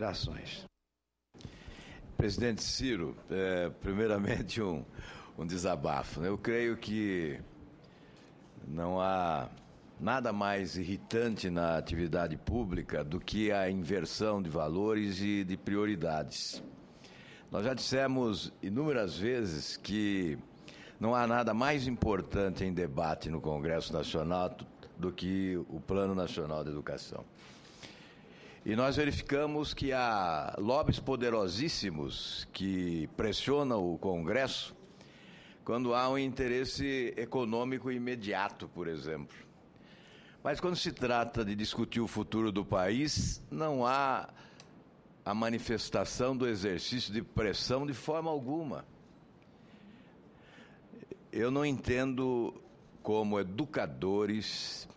considerações. Presidente Ciro, é, primeiramente um, um desabafo. Né? Eu creio que não há nada mais irritante na atividade pública do que a inversão de valores e de prioridades. Nós já dissemos inúmeras vezes que não há nada mais importante em debate no Congresso Nacional do que o Plano Nacional de Educação. E nós verificamos que há lobbies poderosíssimos que pressionam o Congresso quando há um interesse econômico imediato, por exemplo. Mas quando se trata de discutir o futuro do país, não há a manifestação do exercício de pressão de forma alguma. Eu não entendo como educadores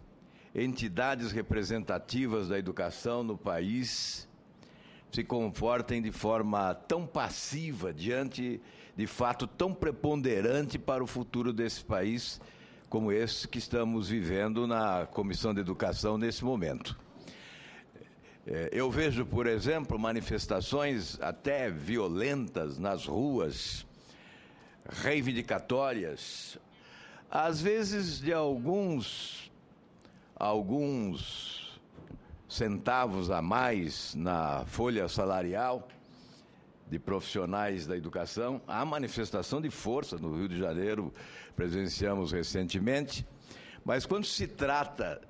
entidades representativas da educação no país se comportem de forma tão passiva diante de fato tão preponderante para o futuro desse país como esse que estamos vivendo na Comissão de Educação nesse momento. É, eu vejo, por exemplo, manifestações até violentas nas ruas, reivindicatórias, às vezes de alguns alguns centavos a mais na folha salarial de profissionais da educação. A manifestação de força no Rio de Janeiro presenciamos recentemente. Mas quando se trata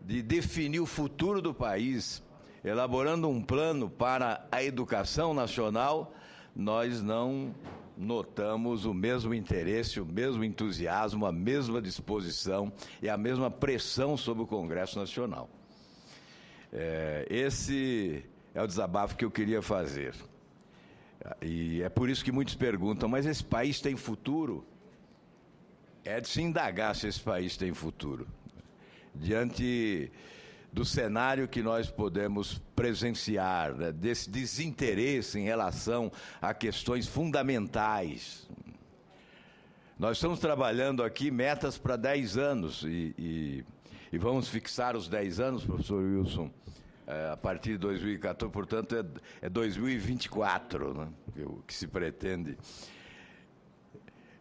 de definir o futuro do país, elaborando um plano para a educação nacional, nós não notamos o mesmo interesse, o mesmo entusiasmo, a mesma disposição e a mesma pressão sobre o Congresso Nacional. É, esse é o desabafo que eu queria fazer. E é por isso que muitos perguntam: mas esse país tem futuro? É de se indagar se esse país tem futuro. Diante do cenário que nós podemos presenciar, né? desse desinteresse em relação a questões fundamentais. Nós estamos trabalhando aqui metas para 10 anos e, e, e, vamos fixar os 10 anos, professor Wilson, é, a partir de 2014, portanto é, é 2024 né? o que se pretende.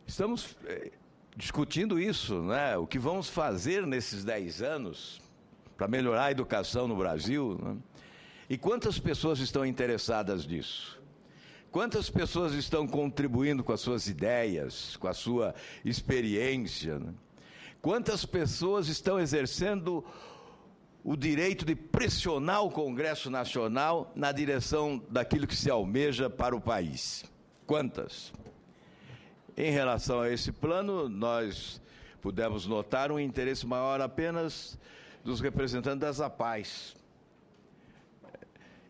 Estamos. É, discutindo isso, né? O que vamos fazer nesses 10 anos para melhorar a educação no Brasil. Né? E quantas pessoas estão interessadas nisso? Quantas pessoas estão contribuindo com as suas ideias, com a sua experiência? Né? Quantas pessoas estão exercendo o direito de pressionar o Congresso Nacional na direção daquilo que se almeja para o país? Quantas? Em relação a esse plano, nós pudemos notar um interesse maior apenas dos representantes das APAES.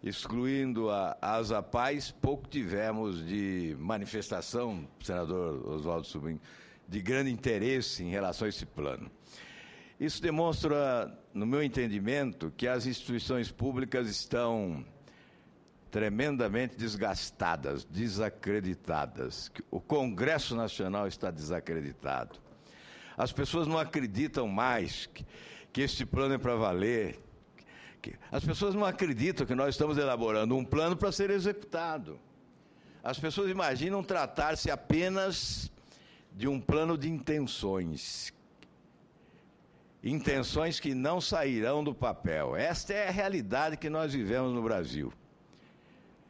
Excluindo a, as APAES, pouco tivemos de manifestação, senador Oswaldo Sobrinho, de grande interesse em relação a esse plano. Isso demonstra, no meu entendimento, que as instituições públicas estão tremendamente desgastadas, desacreditadas. O Congresso Nacional está desacreditado. As pessoas não acreditam mais que, que este plano é para valer. Que, as pessoas não acreditam que nós estamos elaborando um plano para ser executado. As pessoas imaginam tratar-se apenas de um plano de intenções. Intenções que não sairão do papel. Esta é a realidade que nós vivemos no Brasil.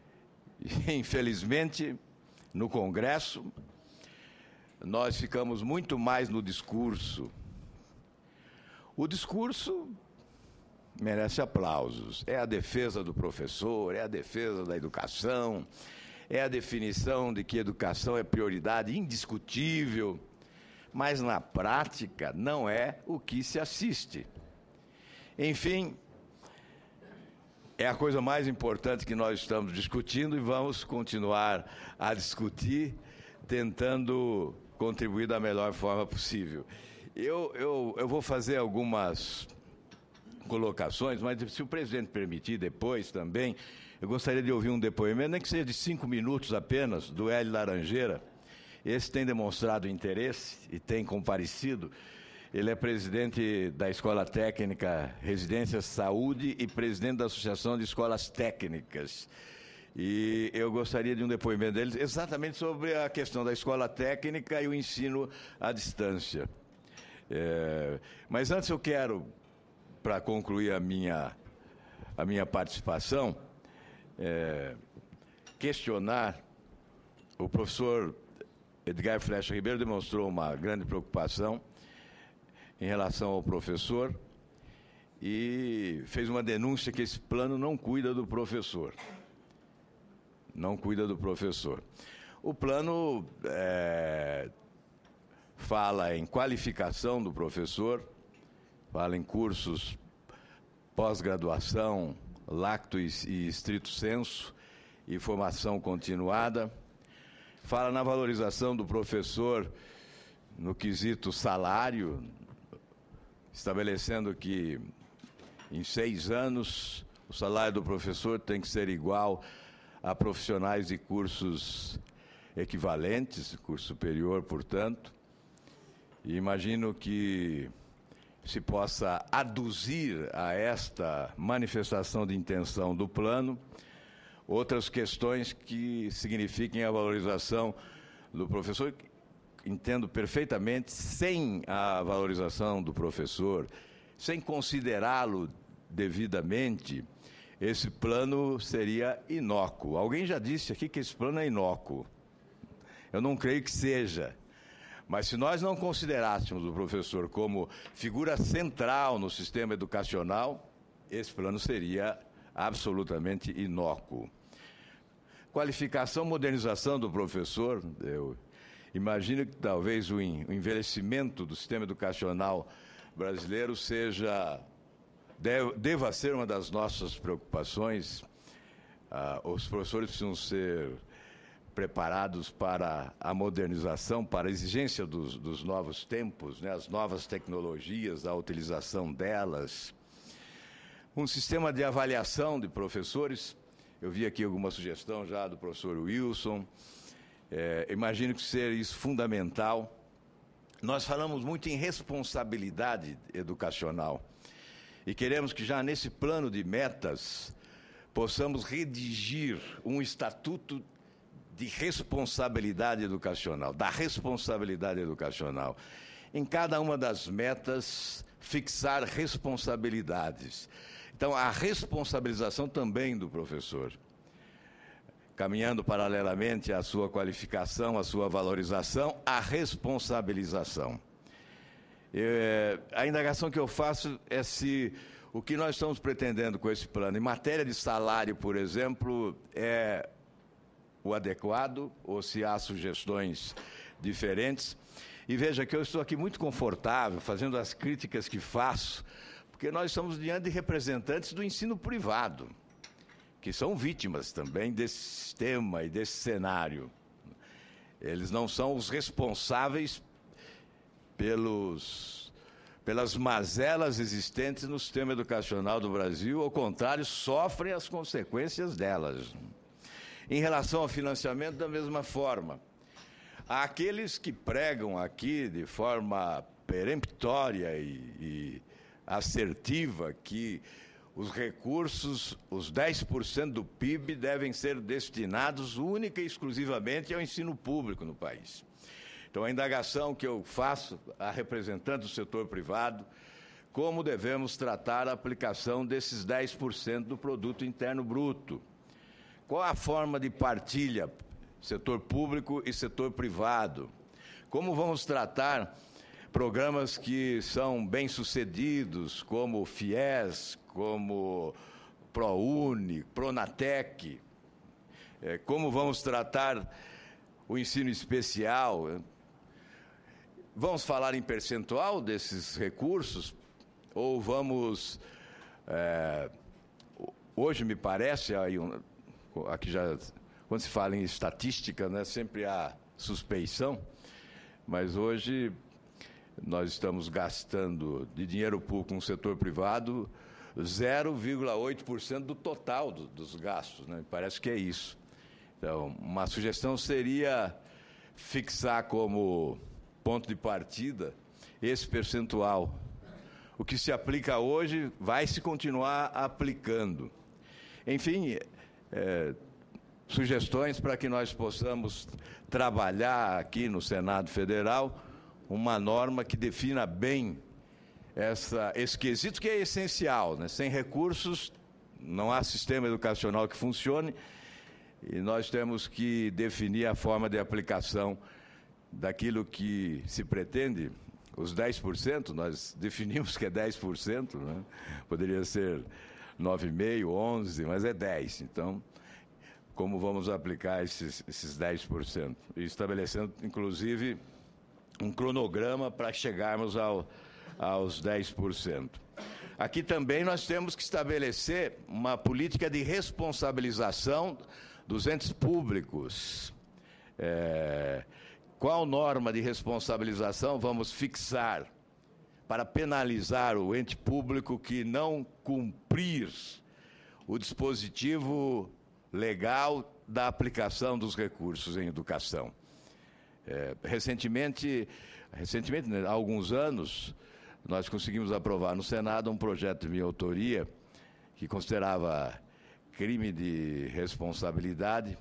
Infelizmente, no Congresso, nós ficamos muito mais no discurso. O discurso merece aplausos. É a defesa do professor, é a defesa da educação, é a definição de que educação é prioridade indiscutível, mas na prática não é o que se assiste. Enfim, é a coisa mais importante que nós estamos discutindo e vamos continuar a discutir, tentando contribuir da melhor forma possível. Eu, eu, eu vou fazer algumas colocações, mas se o presidente permitir depois também, eu gostaria de ouvir um depoimento, nem que seja de cinco minutos apenas, do Hélio Laranjeira. Esse tem demonstrado interesse e tem comparecido. Ele é presidente da Escola Técnica Residência Saúde e presidente da Associação de Escolas Técnicas. E eu gostaria de um depoimento deles exatamente sobre a questão da escola técnica e o ensino à distância. É, mas antes eu quero, para concluir a minha, a minha participação, é, questionar o professor Edgar Flecha Ribeiro demonstrou uma grande preocupação em relação ao professor e fez uma denúncia que esse plano não cuida do professor não cuida do professor. O plano é, fala em qualificação do professor, fala em cursos pós-graduação, lacto e, e estrito senso, e formação continuada, fala na valorização do professor no quesito salário, estabelecendo que em seis anos o salário do professor tem que ser igual a profissionais de cursos equivalentes, curso superior, portanto. E imagino que se possa aduzir a esta manifestação de intenção do plano outras questões que signifiquem a valorização do professor. Entendo perfeitamente, sem a valorização do professor, sem considerá-lo devidamente, esse plano seria inócuo. Alguém já disse aqui que esse plano é inócuo. Eu não creio que seja. Mas se nós não considerássemos o professor como figura central no sistema educacional, esse plano seria absolutamente inócuo. Qualificação, modernização do professor, eu imagino que talvez o envelhecimento do sistema educacional brasileiro seja deva ser uma das nossas preocupações. Ah, os professores precisam ser preparados para a modernização, para a exigência dos, dos novos tempos, né, as novas tecnologias, a utilização delas. Um sistema de avaliação de professores. Eu vi aqui alguma sugestão já do professor Wilson. É, imagino que seja isso fundamental. Nós falamos muito em responsabilidade educacional. E queremos que já nesse plano de metas possamos redigir um estatuto de responsabilidade educacional, da responsabilidade educacional. Em cada uma das metas, fixar responsabilidades. Então, a responsabilização também do professor. Caminhando paralelamente à sua qualificação, à sua valorização, a responsabilização. É, a indagação que eu faço é se o que nós estamos pretendendo com esse plano, em matéria de salário, por exemplo, é o adequado ou se há sugestões diferentes. E veja que eu estou aqui muito confortável fazendo as críticas que faço, porque nós estamos diante de representantes do ensino privado, que são vítimas também desse sistema e desse cenário. Eles não são os responsáveis pelos pelas mazelas existentes no sistema educacional do Brasil, ao contrário, sofrem as consequências delas. Em relação ao financiamento, da mesma forma. Há aqueles que pregam aqui de forma peremptória e, e assertiva que os recursos, os 10% do PIB, devem ser destinados única e exclusivamente ao ensino público no país. Então, a indagação que eu faço a representante do setor privado, como devemos tratar a aplicação desses 10% do produto interno bruto? Qual a forma de partilha setor público e setor privado? Como vamos tratar programas que são bem-sucedidos, como o FIES, como ProUni, Pronatec? É, como vamos tratar o ensino especial? Vamos falar em percentual desses recursos? Ou vamos. É, hoje me parece, aí, aqui já. Quando se fala em estatística, né, sempre há suspeição, mas hoje nós estamos gastando de dinheiro público no um setor privado 0,8% do total do, dos gastos. Né? Parece que é isso. Então, uma sugestão seria fixar como ponto de partida esse percentual. O que se aplica hoje vai se continuar aplicando. Enfim, é, sugestões para que nós possamos trabalhar aqui no Senado Federal uma norma que defina bem essa, esse quesito que é essencial. Né? Sem recursos, não há sistema educacional que funcione e nós temos que definir a forma de aplicação daquilo que se pretende, os 10%, nós definimos que é 10%, né? poderia ser 9,5%, 11%, mas é 10%. Então, como vamos aplicar esses, esses 10%? estabelecendo, inclusive, um cronograma para chegarmos ao, aos 10%. Aqui também nós temos que estabelecer uma política de responsabilização dos entes públicos. É, qual norma de responsabilização vamos fixar para penalizar o ente público que não cumprir o dispositivo legal da aplicação dos recursos em educação? É, recentemente, recentemente né, há alguns anos, nós conseguimos aprovar no Senado um projeto de minha autoria que considerava crime de responsabilidade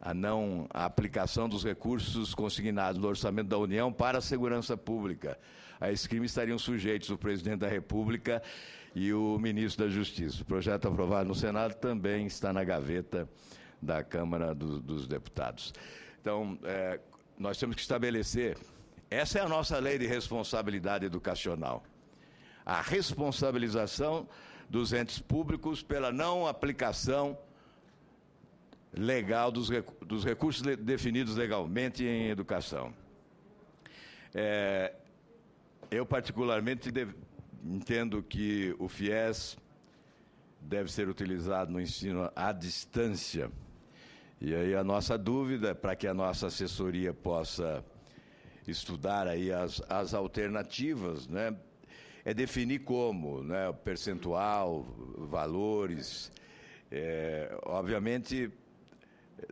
a não a aplicação dos recursos consignados no orçamento da União para a segurança pública. A esse crime estariam sujeitos o presidente da República e o ministro da Justiça. O projeto aprovado no Senado também está na gaveta da Câmara do, dos Deputados. Então, é, nós temos que estabelecer. Essa é a nossa lei de responsabilidade educacional. A responsabilização dos entes públicos pela não aplicação legal dos, dos recursos le, definidos legalmente em educação. É, eu, particularmente, entendo que o FIES deve ser utilizado no ensino à distância. E aí a nossa dúvida, é para que a nossa assessoria possa estudar aí as, as alternativas, né? É definir como, né? O percentual, valores. É, obviamente,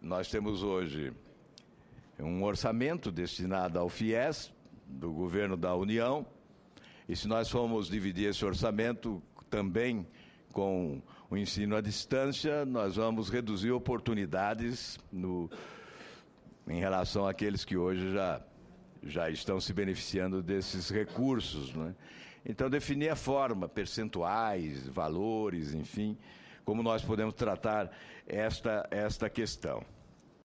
nós temos hoje um orçamento destinado ao FIES, do governo da União, e se nós formos dividir esse orçamento também com o ensino à distância, nós vamos reduzir oportunidades no, em relação àqueles que hoje já, já estão se beneficiando desses recursos. Né? Então, definir a forma, percentuais, valores, enfim como nós podemos tratar esta, esta questão.